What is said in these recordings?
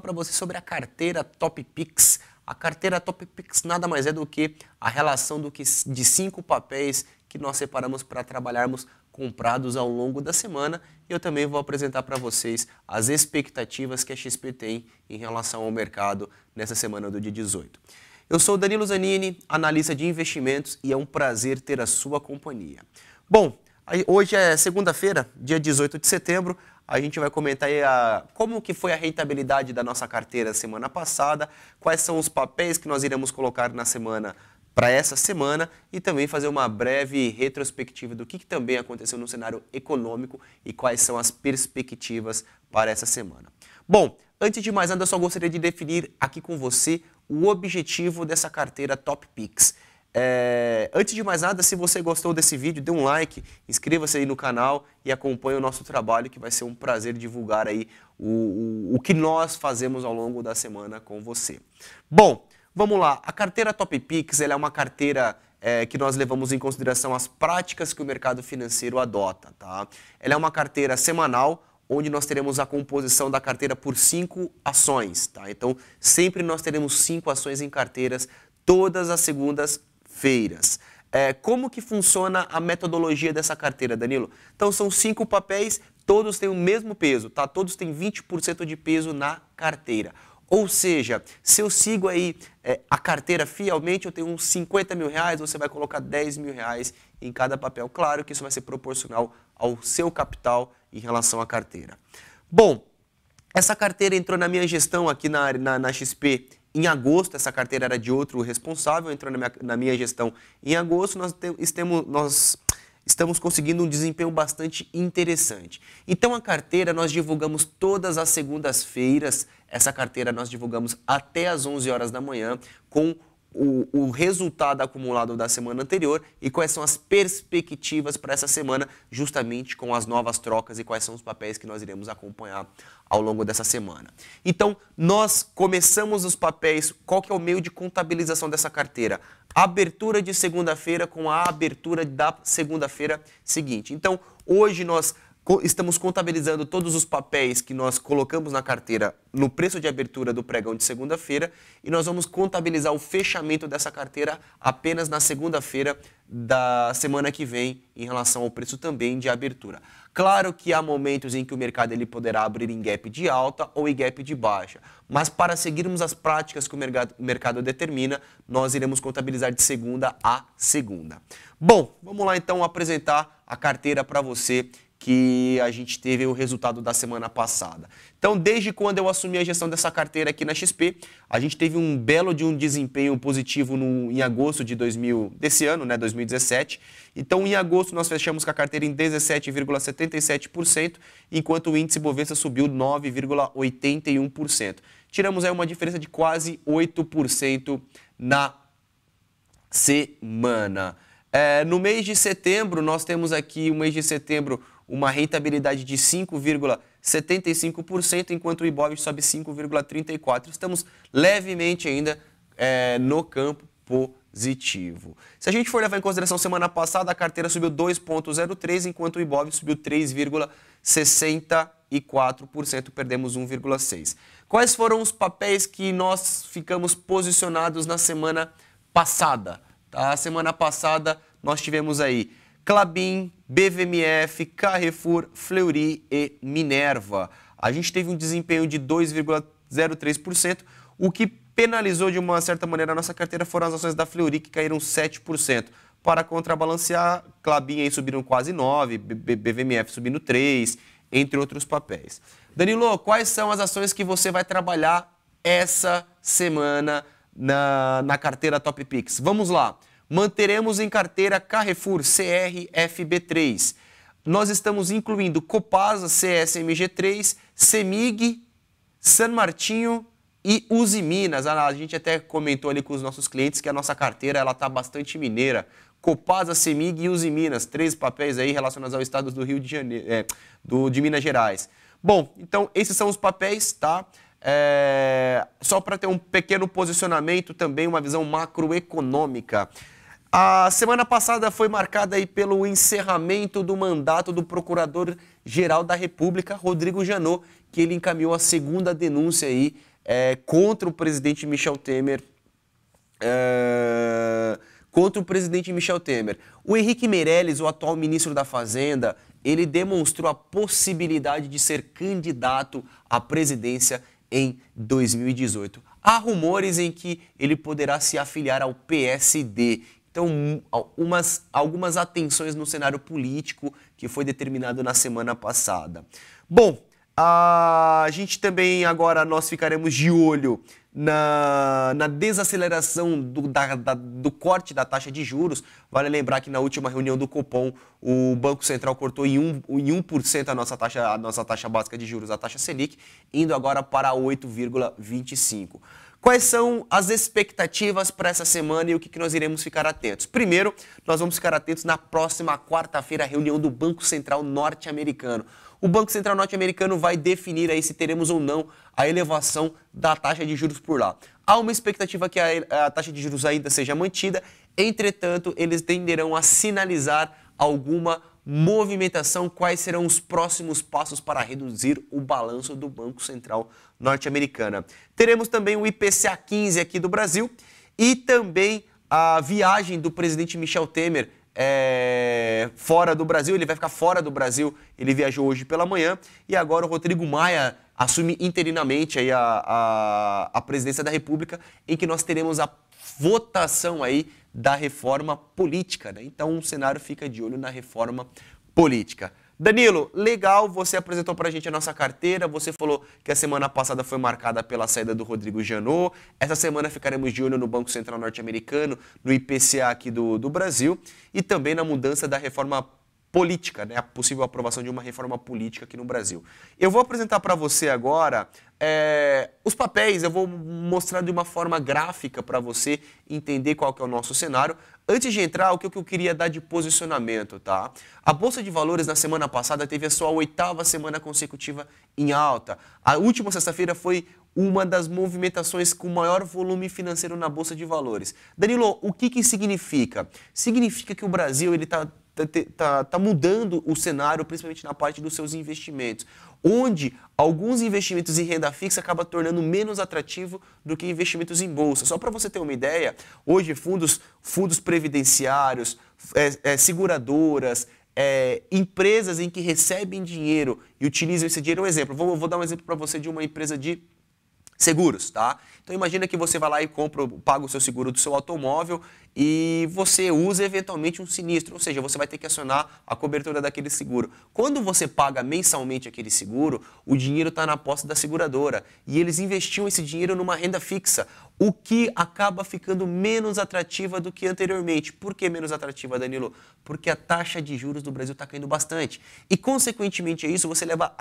para você sobre a carteira Top Picks. A carteira Top Picks nada mais é do que a relação do que de cinco papéis que nós separamos para trabalharmos comprados ao longo da semana. Eu também vou apresentar para vocês as expectativas que a XP tem em relação ao mercado nessa semana do dia 18. Eu sou Danilo Zanini, analista de investimentos e é um prazer ter a sua companhia. Bom, hoje é segunda-feira, dia 18 de setembro. A gente vai comentar a, como que foi a rentabilidade da nossa carteira semana passada, quais são os papéis que nós iremos colocar na semana para essa semana e também fazer uma breve retrospectiva do que, que também aconteceu no cenário econômico e quais são as perspectivas para essa semana. Bom, antes de mais nada, eu só gostaria de definir aqui com você o objetivo dessa carteira Top Picks. É, antes de mais nada, se você gostou desse vídeo, dê um like, inscreva-se aí no canal e acompanhe o nosso trabalho, que vai ser um prazer divulgar aí o, o, o que nós fazemos ao longo da semana com você. Bom, vamos lá. A carteira Top ela é uma carteira é, que nós levamos em consideração as práticas que o mercado financeiro adota. Tá? Ela é uma carteira semanal, onde nós teremos a composição da carteira por cinco ações. Tá? Então, sempre nós teremos cinco ações em carteiras, todas as segundas feiras. É, como que funciona a metodologia dessa carteira, Danilo? Então, são cinco papéis, todos têm o mesmo peso, tá? Todos têm 20% de peso na carteira. Ou seja, se eu sigo aí é, a carteira fielmente, eu tenho uns 50 mil reais, você vai colocar 10 mil reais em cada papel. Claro que isso vai ser proporcional ao seu capital em relação à carteira. Bom, essa carteira entrou na minha gestão aqui na, na, na XP em agosto, essa carteira era de outro responsável, entrou na minha, na minha gestão em agosto. Nós, te, nós estamos conseguindo um desempenho bastante interessante. Então, a carteira nós divulgamos todas as segundas-feiras. Essa carteira nós divulgamos até as 11 horas da manhã com o, o, resultado acumulado da semana anterior e quais são as perspectivas para essa semana, justamente com as novas trocas e quais são os papéis que nós iremos acompanhar ao longo dessa semana. Então, nós começamos os papéis, qual que é o meio de contabilização dessa carteira? Abertura de segunda-feira com a abertura da segunda-feira seguinte. Então, hoje nós estamos contabilizando todos os papéis que nós colocamos na carteira no preço de abertura do pregão de segunda-feira e nós vamos contabilizar o fechamento dessa carteira apenas na segunda-feira da semana que vem em relação ao preço também de abertura. Claro que há momentos em que o mercado ele poderá abrir em gap de alta ou em gap de baixa, mas para seguirmos as práticas que o mercado, o mercado determina, nós iremos contabilizar de segunda a segunda. Bom, vamos lá então apresentar a carteira para você que a gente teve o resultado da semana passada. Então, desde quando eu assumi a gestão dessa carteira aqui na XP, a gente teve um belo de um desempenho positivo no, em agosto de 2000, desse ano, né, 2017. Então, em agosto nós fechamos com a carteira em 17,77%, enquanto o índice Bovespa subiu 9,81%. Tiramos aí uma diferença de quase 8% na semana. É, no mês de setembro, nós temos aqui o mês de setembro uma rentabilidade de 5,75%, enquanto o Ibov sobe 5,34%. Estamos levemente ainda é, no campo positivo. Se a gente for levar em consideração semana passada, a carteira subiu 2,03%, enquanto o Ibov subiu 3,64%, perdemos 1,6%. Quais foram os papéis que nós ficamos posicionados na semana passada? Tá? A semana passada nós tivemos aí Clabin, BVMF, Carrefour, Fleury e Minerva. A gente teve um desempenho de 2,03%, o que penalizou de uma certa maneira a nossa carteira foram as ações da Fleury, que caíram 7%. Para contrabalancear, Clabinha subiram quase 9%, BVMF subindo 3%, entre outros papéis. Danilo, quais são as ações que você vai trabalhar essa semana na, na carteira Top Picks? Vamos lá. Manteremos em carteira Carrefour CRFB3. Nós estamos incluindo Copasa CSMG3, Semig, San Martinho e Uzi Minas. Ah, a gente até comentou ali com os nossos clientes que a nossa carteira ela está bastante mineira. Copasa, Semig e Uzi Minas, três papéis aí relacionados ao estado do Rio de Janeiro, é, do, de Minas Gerais. Bom, então esses são os papéis, tá? É, só para ter um pequeno posicionamento também, uma visão macroeconômica. A semana passada foi marcada aí pelo encerramento do mandato do Procurador-Geral da República, Rodrigo Janot, que ele encaminhou a segunda denúncia aí é, contra o presidente Michel Temer. É, contra o presidente Michel Temer. O Henrique Meirelles, o atual ministro da Fazenda, ele demonstrou a possibilidade de ser candidato à presidência em 2018. Há rumores em que ele poderá se afiliar ao PSD então, umas, algumas atenções no cenário político que foi determinado na semana passada. Bom, a gente também agora nós ficaremos de olho na, na desaceleração do, da, da, do corte da taxa de juros. Vale lembrar que na última reunião do Copom, o Banco Central cortou em 1%, em 1% a, nossa taxa, a nossa taxa básica de juros, a taxa Selic, indo agora para 8,25%. Quais são as expectativas para essa semana e o que, que nós iremos ficar atentos? Primeiro, nós vamos ficar atentos na próxima quarta-feira, a reunião do Banco Central Norte-Americano. O Banco Central Norte-Americano vai definir aí se teremos ou não a elevação da taxa de juros por lá. Há uma expectativa que a, a taxa de juros ainda seja mantida, entretanto, eles tenderão a sinalizar alguma movimentação, quais serão os próximos passos para reduzir o balanço do Banco Central norte-americana. Teremos também o IPCA 15 aqui do Brasil e também a viagem do presidente Michel Temer é, fora do Brasil, ele vai ficar fora do Brasil, ele viajou hoje pela manhã, e agora o Rodrigo Maia assume interinamente aí a, a, a presidência da República, em que nós teremos a votação aí da reforma política. Né? Então o cenário fica de olho na reforma política. Danilo, legal, você apresentou para a gente a nossa carteira, você falou que a semana passada foi marcada pela saída do Rodrigo Janot, essa semana ficaremos de olho no Banco Central Norte-Americano, no IPCA aqui do, do Brasil e também na mudança da reforma política, né? a possível aprovação de uma reforma política aqui no Brasil. Eu vou apresentar para você agora é, os papéis, eu vou mostrar de uma forma gráfica para você entender qual que é o nosso cenário. Antes de entrar, o que eu queria dar de posicionamento, tá? A Bolsa de Valores na semana passada teve a sua oitava semana consecutiva em alta. A última sexta-feira foi uma das movimentações com maior volume financeiro na Bolsa de Valores. Danilo, o que, que significa? Significa que o Brasil está tá, tá, tá mudando o cenário, principalmente na parte dos seus investimentos, onde alguns investimentos em renda fixa acaba tornando menos atrativo do que investimentos em bolsa. Só para você ter uma ideia, hoje fundos, fundos previdenciários, é, é, seguradoras, é, empresas em que recebem dinheiro e utilizam esse dinheiro. Um exemplo, vou, vou dar um exemplo para você de uma empresa de seguros, tá? Então imagina que você vai lá e compra, paga o seu seguro do seu automóvel e você usa eventualmente um sinistro, ou seja, você vai ter que acionar a cobertura daquele seguro. Quando você paga mensalmente aquele seguro, o dinheiro está na posse da seguradora e eles investiam esse dinheiro numa renda fixa, o que acaba ficando menos atrativa do que anteriormente. Por que menos atrativa, Danilo? Porque a taxa de juros do Brasil está caindo bastante e, consequentemente a é isso, você leva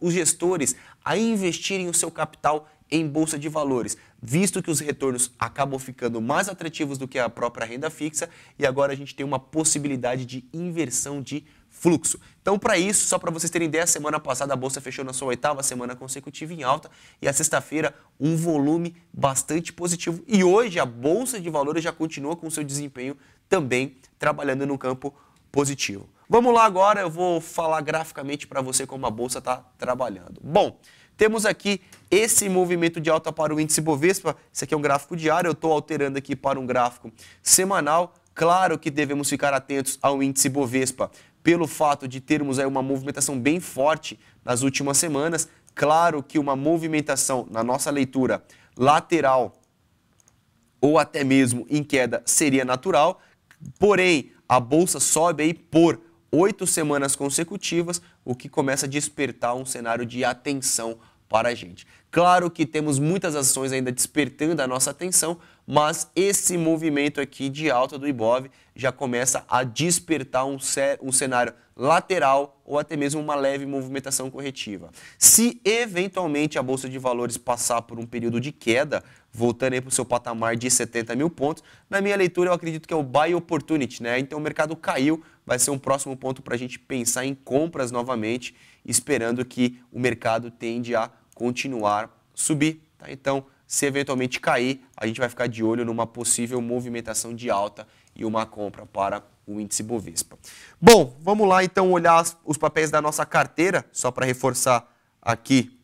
os gestores a investirem o seu capital em bolsa de valores, visto que os retornos acabam ficando mais atrativos do que a própria renda fixa e agora a gente tem uma possibilidade de inversão de fluxo. Então, para isso, só para vocês terem ideia, semana passada a bolsa fechou na sua oitava semana consecutiva em alta e a sexta-feira um volume bastante positivo. E hoje a bolsa de valores já continua com seu desempenho também trabalhando no campo positivo. Vamos lá agora, eu vou falar graficamente para você como a bolsa está trabalhando. Bom, temos aqui esse movimento de alta para o índice Bovespa. Esse aqui é um gráfico diário, eu estou alterando aqui para um gráfico semanal. Claro que devemos ficar atentos ao índice Bovespa pelo fato de termos aí uma movimentação bem forte nas últimas semanas. Claro que uma movimentação, na nossa leitura, lateral ou até mesmo em queda seria natural, porém a bolsa sobe aí por oito semanas consecutivas, o que começa a despertar um cenário de atenção para a gente. Claro que temos muitas ações ainda despertando a nossa atenção, mas esse movimento aqui de alta do Ibov já começa a despertar um, um cenário lateral ou até mesmo uma leve movimentação corretiva. Se eventualmente a bolsa de valores passar por um período de queda, voltando aí para o seu patamar de 70 mil pontos. Na minha leitura, eu acredito que é o buy opportunity, né? Então o mercado caiu, vai ser um próximo ponto para a gente pensar em compras novamente, esperando que o mercado tende a continuar subir. Tá? Então, se eventualmente cair, a gente vai ficar de olho numa possível movimentação de alta e uma compra para o índice Bovespa. Bom, vamos lá então olhar os papéis da nossa carteira, só para reforçar aqui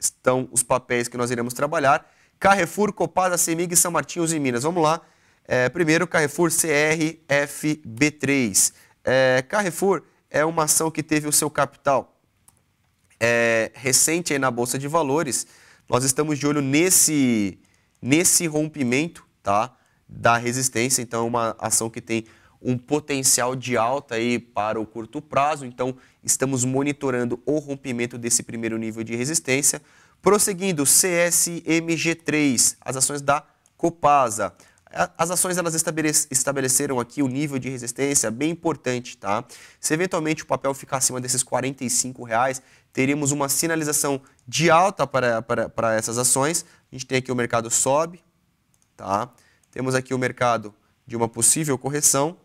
estão os papéis que nós iremos trabalhar. Carrefour, Copasa, Semig, São Martinhos e Minas. Vamos lá. É, primeiro, Carrefour CRFB3. É, Carrefour é uma ação que teve o seu capital é, recente aí na Bolsa de Valores. Nós estamos de olho nesse, nesse rompimento tá, da resistência. Então, é uma ação que tem um potencial de alta aí para o curto prazo. Então, estamos monitorando o rompimento desse primeiro nível de resistência. Prosseguindo, CSMG3, as ações da Copasa. As ações elas estabeleceram aqui o um nível de resistência bem importante, tá? Se eventualmente o papel ficar acima desses R$ reais, teríamos uma sinalização de alta para, para, para essas ações. A gente tem aqui o mercado sobe, tá? Temos aqui o mercado de uma possível correção,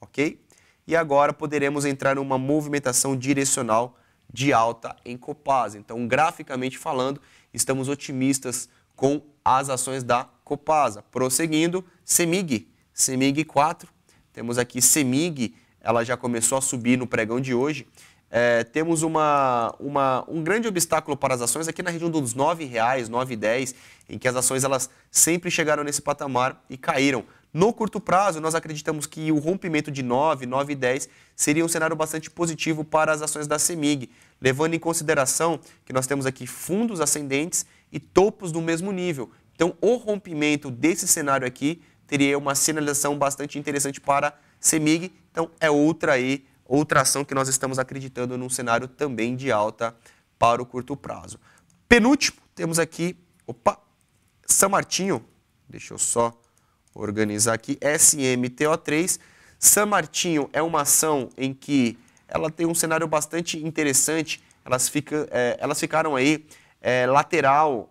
ok? E agora poderemos entrar numa movimentação direcional de alta em Copasa. Então, graficamente falando, estamos otimistas com as ações da Copasa. Prosseguindo, Semig, Semig 4, temos aqui Semig, ela já começou a subir no pregão de hoje. É, temos uma, uma, um grande obstáculo para as ações aqui na região dos R$ 9,00, R$ 9,10, em que as ações elas sempre chegaram nesse patamar e caíram. No curto prazo, nós acreditamos que o rompimento de 9, 9 e 10 seria um cenário bastante positivo para as ações da CEMIG, levando em consideração que nós temos aqui fundos ascendentes e topos do mesmo nível. Então, o rompimento desse cenário aqui teria uma sinalização bastante interessante para a CEMIG. Então, é outra aí, outra ação que nós estamos acreditando num cenário também de alta para o curto prazo. Penúltimo, temos aqui, opa, São Martinho, deixa eu só Vou organizar aqui, SMTO3. San Martinho é uma ação em que ela tem um cenário bastante interessante. Elas, fica, é, elas ficaram aí é, lateral,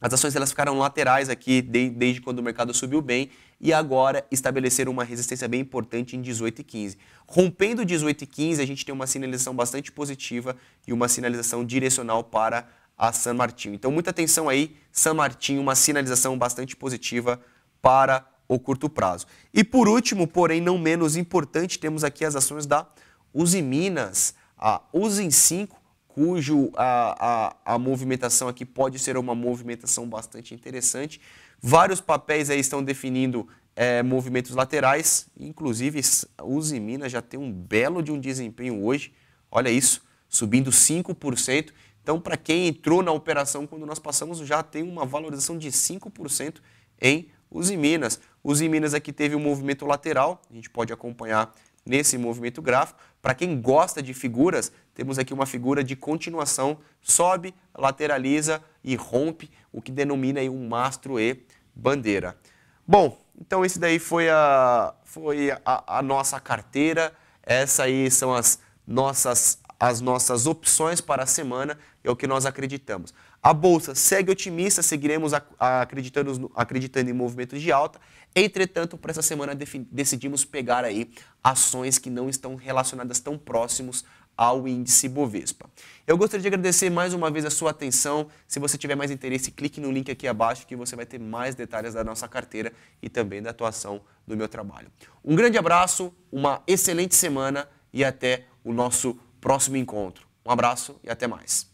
as ações elas ficaram laterais aqui de, desde quando o mercado subiu bem e agora estabeleceram uma resistência bem importante em 18 e 15. Rompendo 18 e 15, a gente tem uma sinalização bastante positiva e uma sinalização direcional para a San Martinho. Então muita atenção aí, San Martinho, uma sinalização bastante positiva para o curto prazo. E por último, porém não menos importante, temos aqui as ações da Uzi Minas, a usim 5, cujo a, a, a movimentação aqui pode ser uma movimentação bastante interessante. Vários papéis aí estão definindo é, movimentos laterais, inclusive Uzi Minas já tem um belo de um desempenho hoje, olha isso, subindo 5%. Então, para quem entrou na operação quando nós passamos, já tem uma valorização de 5% em os em Minas. Os em Minas aqui teve um movimento lateral, a gente pode acompanhar nesse movimento gráfico. Para quem gosta de figuras, temos aqui uma figura de continuação, sobe, lateraliza e rompe, o que denomina aí um mastro e bandeira. Bom, então esse daí foi a, foi a, a nossa carteira, essas aí são as nossas, as nossas opções para a semana, é o que nós acreditamos. A bolsa segue otimista, seguiremos acreditando, acreditando em movimentos de alta. Entretanto, para essa semana decidimos pegar aí ações que não estão relacionadas tão próximos ao índice Bovespa. Eu gostaria de agradecer mais uma vez a sua atenção. Se você tiver mais interesse, clique no link aqui abaixo que você vai ter mais detalhes da nossa carteira e também da atuação do meu trabalho. Um grande abraço, uma excelente semana e até o nosso próximo encontro. Um abraço e até mais.